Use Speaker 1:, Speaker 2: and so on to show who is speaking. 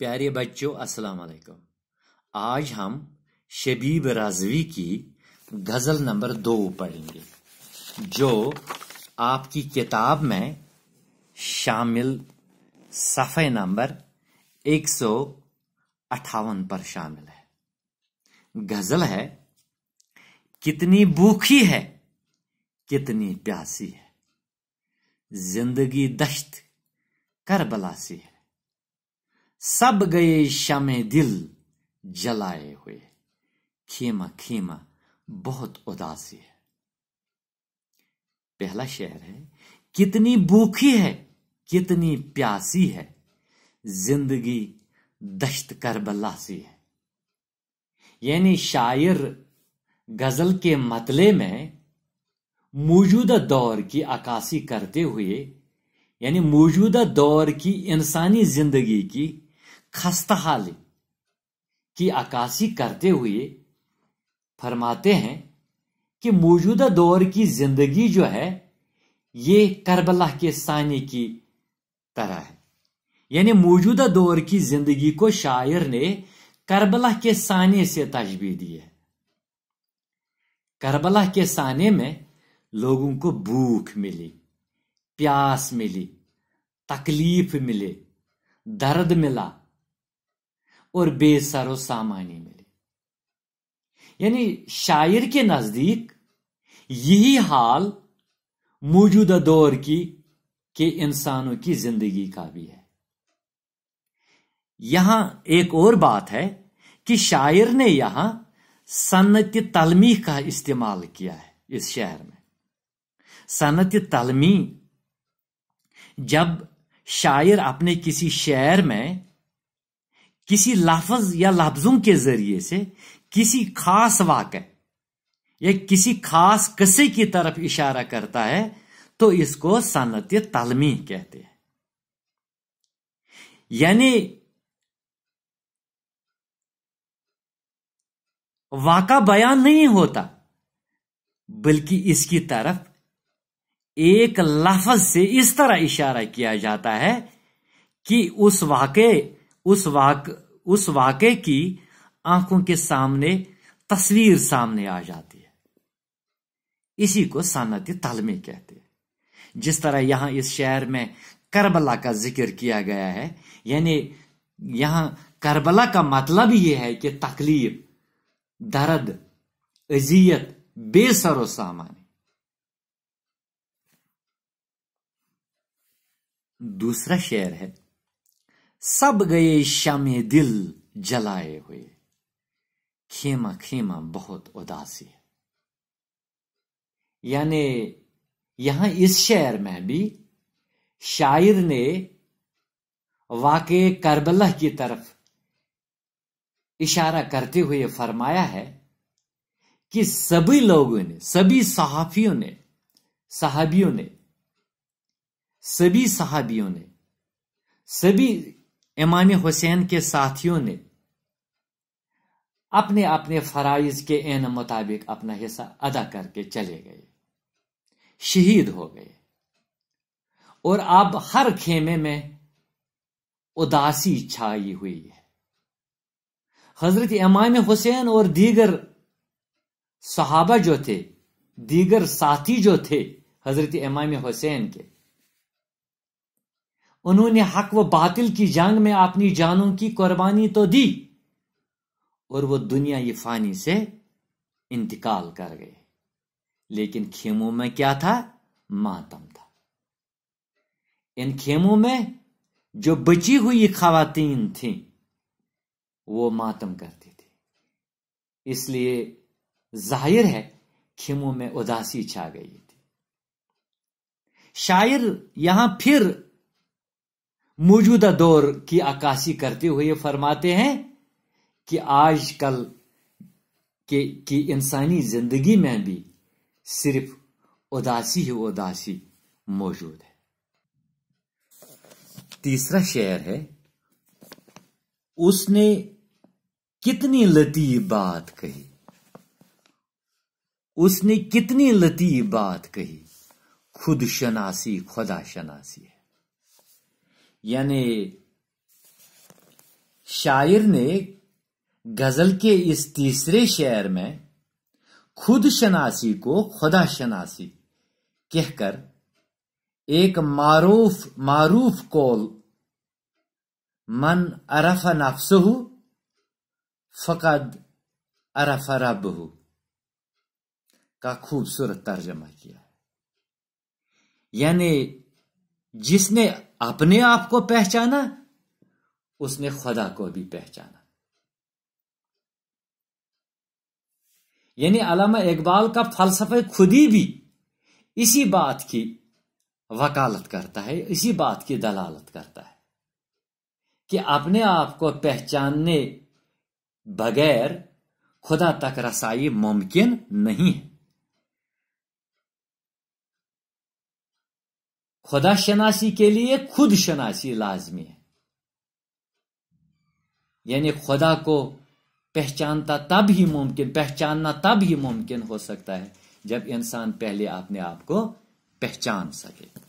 Speaker 1: प्यारे बच्चों अस्सलाम वालेकुम आज हम शबीब राजवी की गज़ल नंबर दो पढ़ेंगे जो आपकी किताब में शामिल सफ़े नंबर एक सौ अट्ठावन पर शामिल है गज़ल है कितनी भूखी है कितनी प्यासी है जिंदगी दश्त करबला सी है सब गए शमे दिल जलाए हुए खेमा खेमा बहुत उदासी है पहला शहर है कितनी भूखी है कितनी प्यासी है जिंदगी दश्त कर बल्लासी है यानी शायर गजल के मतले में मौजूदा दौर की अक्सी करते हुए यानी मौजूदा दौर की इंसानी जिंदगी की खस्ता की अकासी करते हुए फरमाते हैं कि मौजूदा दौर की जिंदगी जो है ये करबला के सानी की तरह है यानी मौजूदा दौर की जिंदगी को शायर ने करबला के साने से तजबी दी है करबला के साने में लोगों को भूख मिली प्यास मिली तकलीफ मिले दर्द मिला और बेसरो सामानी मिले यानी शायर के नजदीक यही हाल मौजूदा दौर की के इंसानों की जिंदगी का भी है यहां एक और बात है कि शायर ने यहां सनत तलमी का इस्तेमाल किया है इस शहर में सनत तलमी जब शायर अपने किसी शहर में किसी लफज या लफ्जों के जरिए से किसी खास वाक़ या किसी खास कसे की तरफ इशारा करता है तो इसको सनत तलमी कहते हैं यानी वाका बयान नहीं होता बल्कि इसकी तरफ एक लफज से इस तरह इशारा किया जाता है कि उस वाक़े उस वाक उस वाक़े की आंखों के सामने तस्वीर सामने आ जाती है इसी को सनती तलमे कहते हैं जिस तरह यहां इस शहर में करबला का जिक्र किया गया है यानी यहां करबला का मतलब यह है कि तकलीफ दर्द अजियत बेसरो सामान दूसरा शेर है सब गए श्यामे दिल जलाए हुए खेमा खेमा बहुत उदासी है यानी यहां इस शहर में भी शायर ने वाक़ करबला की तरफ इशारा करते हुए फरमाया है कि सभी लोगों ने सभी सहाफियों ने सहाबियों ने सभी सहाबियों ने सभी इमाम हुसैन के साथियों ने अपने अपने फराइज के एन मुताबिक अपना हिस्सा अदा करके चले गए शहीद हो गए और अब हर खेमे में उदासी छाई हुई है हजरत इमाम हुसैन और दीगर सहाबा जो थे दीगर साथी जो थे हजरत इमाम हुसैन के उन्होंने हक व बातिल की जंग में अपनी जानों की कुर्बानी तो दी और वो दुनिया ये फानी से इंतकाल कर गए लेकिन खेमों में क्या था मातम था इन खेमों में जो बची हुई खातन थी वो मातम करती थी इसलिए जाहिर है खेमों में उदासी छा गई थी शायर यहां फिर मौजूदा दौर की अक्कासी करते हुए फरमाते हैं कि आजकल के की इंसानी जिंदगी में भी सिर्फ उदासी ही उदासी मौजूद है तीसरा शेर है उसने कितनी लती बात कही उसने कितनी लतीफ बात कही खुद शनासी खुदा शनासी है यानी शायर ने गजल के इस तीसरे शेर में खुद शनासी को खुदा शनासी कहकर एक मारूफ मारूफ कौल मन अरफ नफ्सहु फकद अरफ रबहु का खूबसूरत तर्जमा किया है यानी जिसने अपने आप को पहचाना उसने खुदा को भी पहचाना यानी अलामा इकबाल का फलसफा खुद ही भी इसी बात की वकालत करता है इसी बात की दलालत करता है कि अपने आप को पहचानने बगैर खुदा तक रसाई मुमकिन नहीं है खुदा शनासी के लिए खुद शनासी लाजमी है यानी खुदा को पहचानता तब ही मुमकिन पहचानना तब ही मुमकिन हो सकता है जब इंसान पहले अपने आप को पहचान सके